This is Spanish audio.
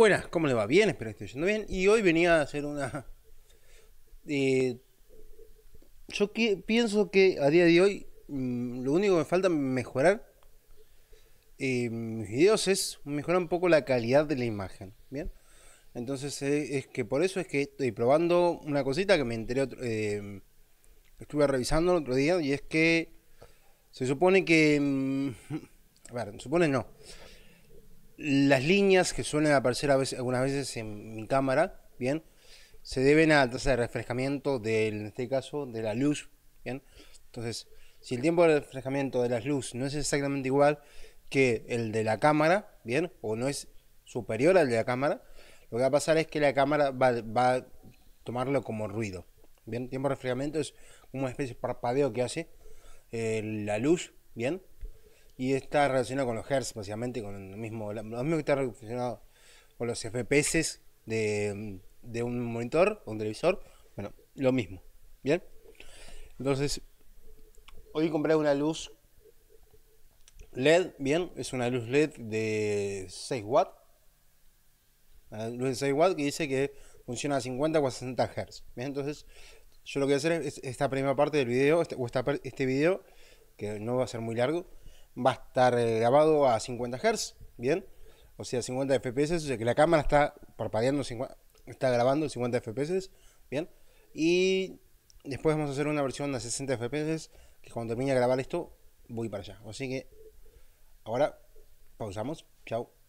Buenas, ¿cómo le va? Bien, espero que esté yendo bien. Y hoy venía a hacer una. Eh, yo pienso que a día de hoy mm, lo único que me falta mejorar eh, mis videos es mejorar un poco la calidad de la imagen. Bien, entonces eh, es que por eso es que estoy probando una cosita que me enteré estuve revisando el otro día y es que se supone que. Mm, a ver, supone no las líneas que suelen aparecer a veces, algunas veces en mi cámara, ¿bien? Se deben a la tasa de refrescamiento del, en este caso, de la luz, ¿bien? Entonces, si el tiempo de refrescamiento de la luz no es exactamente igual que el de la cámara, ¿bien? O no es superior al de la cámara, lo que va a pasar es que la cámara va, a tomarlo como ruido, ¿bien? tiempo de refrescamiento es una especie de parpadeo que hace eh, la luz, ¿bien? y está relacionado con los hertz, básicamente, con lo mismo, lo mismo que está relacionado con los FPS mm, de, un monitor o un televisor. Bueno, lo mismo. ¿Bien? Entonces, hoy compré una luz LED, bien, es una luz LED de 6 watts. Luz de 6 watts que dice que funciona a 50 o a 60 Hz. Bien, entonces, yo lo que voy a hacer es esta primera parte del video, este, o este video, que no va a ser muy largo, va a estar eh, grabado a 50 Hz, ¿bien? O sea, 50 FPS, o sea que la cámara está parpadeando, 50, está grabando 50 FPS, ¿bien? Y después vamos a hacer una versión a 60 FPS, que cuando termine de grabar esto, voy para allá. Así que, ahora, pausamos, chao.